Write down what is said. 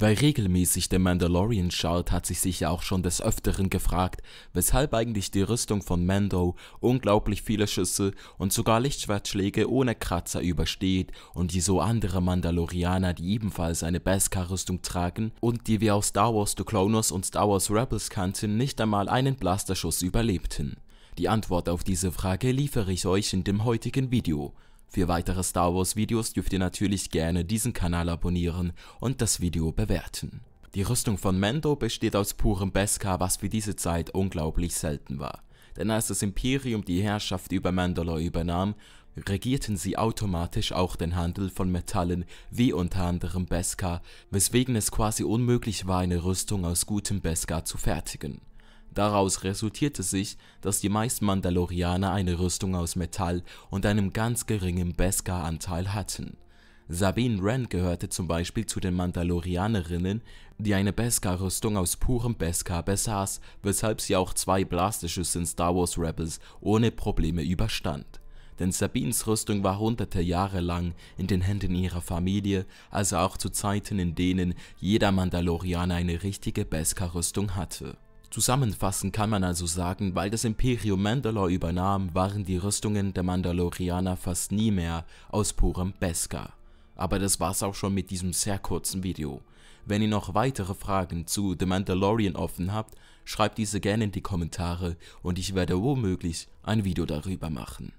Wer regelmäßig The Mandalorian schaut, hat sich sicher auch schon des Öfteren gefragt, weshalb eigentlich die Rüstung von Mando unglaublich viele Schüsse und sogar Lichtschwertschläge ohne Kratzer übersteht und die so andere Mandalorianer, die ebenfalls eine Beskar-Rüstung tragen und die wir aus Star Wars The Clone und Star Wars Rebels kannten, nicht einmal einen Blasterschuss überlebten. Die Antwort auf diese Frage liefere ich euch in dem heutigen Video. Für weitere Star Wars Videos dürft ihr natürlich gerne diesen Kanal abonnieren und das Video bewerten. Die Rüstung von Mendo besteht aus purem Beskar, was für diese Zeit unglaublich selten war. Denn als das Imperium die Herrschaft über Mandalore übernahm, regierten sie automatisch auch den Handel von Metallen wie unter anderem Beskar, weswegen es quasi unmöglich war eine Rüstung aus gutem Beskar zu fertigen. Daraus resultierte sich, dass die meisten Mandalorianer eine Rüstung aus Metall und einem ganz geringen Beskar-Anteil hatten. Sabine Wren gehörte zum Beispiel zu den Mandalorianerinnen, die eine Beskar-Rüstung aus purem Beskar besaß, weshalb sie auch zwei Blasterschüsse in Star Wars Rebels ohne Probleme überstand denn Sabines Rüstung war hunderte Jahre lang in den Händen ihrer Familie, also auch zu Zeiten, in denen jeder Mandalorianer eine richtige Beskar-Rüstung hatte. Zusammenfassend kann man also sagen, weil das Imperium Mandalore übernahm, waren die Rüstungen der Mandalorianer fast nie mehr aus purem Beskar. Aber das war's auch schon mit diesem sehr kurzen Video. Wenn ihr noch weitere Fragen zu The Mandalorian offen habt, schreibt diese gerne in die Kommentare und ich werde womöglich ein Video darüber machen.